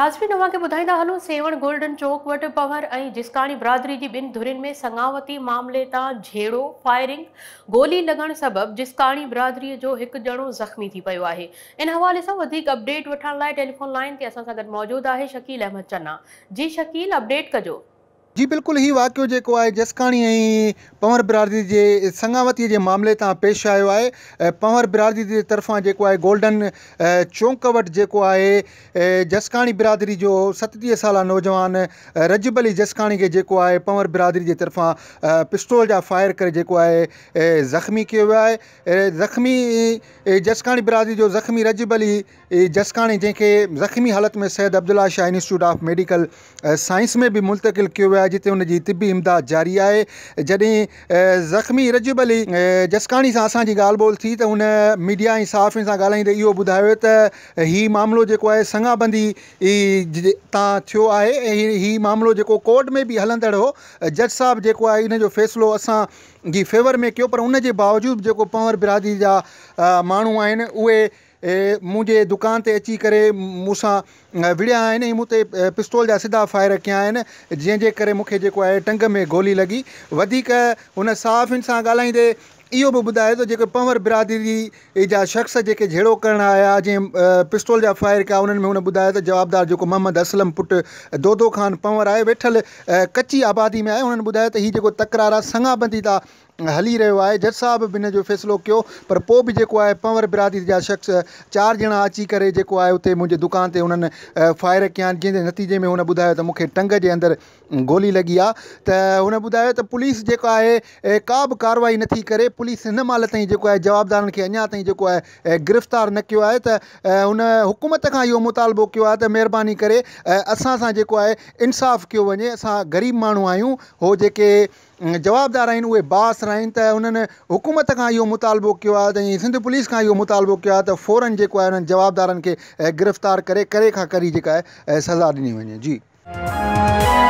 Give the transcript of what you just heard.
लाज़मी नवा खे ॿुधाईंदा हलूं सेवण गोल्डन चौक वटि पवर ऐं जिस्काणी बिरादरी की बिन धुरियुनि में संगावती मामले तां झेड़ो फायरिंग गोली लगन सबब जिस्काणी बिरादरी जो एक ॼणो ज़ख़्मी थी पियो आहे इन हवाले सां वधीक अपडेट वठण टेलीफोन लाइन ते असां सां गॾु शकील अहमद चन्ना जी शकील अपडेट कजो जी बिल्कुल हीउ वाक़ियो जेको आहे जेसकाणी ऐं पंवर बिरादरी के संगावती जे मामले तां पेश आयो है ऐं पंवर बिरादरी जे तरफ़ां जेको आहे गोल्डन चौंक वटि जेको आहे बिरादरी जो सतटी साल नौजवान रजब अली जसकानी के जेको आहे पंवर बिरादरी के तरफा पिस्टोल जा फायर करे है ज़ख़्मी किया ज़ख़्मी जसकानी बिरादरी जो ज़ख़्मी रजब अली जसकानी जैसे ज़ख़्मी हालत में Syed Abdullah Shah institute of medical science में भी मुंतकिल किया जिते हुन तिबी इमदाद जारी आहे जॾहिं ज़ख़्मी रजब अली जसकाणी सां असांजी ॻाल्हि ॿोल थी त हुन मीडिया ऐं सहाफ़ सां ॻाल्हाईंदे इहो ॿुधायो त हीउ मामिलो जेको आहे संगाबंदी तां थियो आहे ऐं मामिलो जेको कोर्ट में बि हलंदड़ हो जज साहबु जेको आहे इन जो फ़ैसिलो असांजी फेवर में कयो पर उन बावजूदि जेको पंवर बिरादरी जा माण्हू आहिनि उहे मुंहिंजे दुकान ते अची करे मूंसां विड़िया आहिनि ऐं मूं ते पिस्तौल जा सिधा फायर कया आहिनि जंहिंजे करे मूंखे जेको आहे टंग में गोली लॻी वधीक हुन साफ़िन सां ॻाल्हाईंदे इहो बि ॿुधायो त जेके पंवर बिरादरी जा शख़्स जेके जहिड़ो करणु आया जंहिं पिस्तौल जा फायर कया उन्हनि में हुन ॿुधायो त जवाबदारु जेको मोहम्मद असलम पुटु दोदो ख़ान पंवर आहे वेठल कची आबादी में आहे हुननि ॿुधायो त हीउ जेको तकरार आहे संगाबंदी था हली रहियो आहे जज साहब बि हिन फ़ैसिलो कयो पर पोइ बि जेको आहे पंवर बिरादरी जा शख़्स चारि ॼणा अची करे जेको आहे उते मुंहिंजे दुकान ते हुननि फायर कया जंहिंजे नतीजे में हुन ॿुधायो त मूंखे टंग जे अंदरि गोली लॻी आहे त हुन ॿुधायो त पुलिस जेका आहे का बि कारवाई नथी करे पुलिस हिन महिल ताईं जेको आहे जवाबदारनि खे अञा ताईं जेको आहे गिरफ़्तार न कयो आहे त उन हुकूमत खां इहो मुतालबो कयो आहे त महिरबानी करे असां सां जेको आहे इंसाफ़ु कयो वञे असां ग़रीब माण्हू आहियूं उहो जेके जवाबदार आहिनि उहे बास कराइनि त उन्हनि हुकूमत खां मुतालबो किया सिंध पुलिस का इहो मुतालबो कयो आहे फ़ौरन जेको आहे उन्हनि जवाबदारनि गिरफ़्तार करे करे खां करी जेका सज़ा दिनी वे जी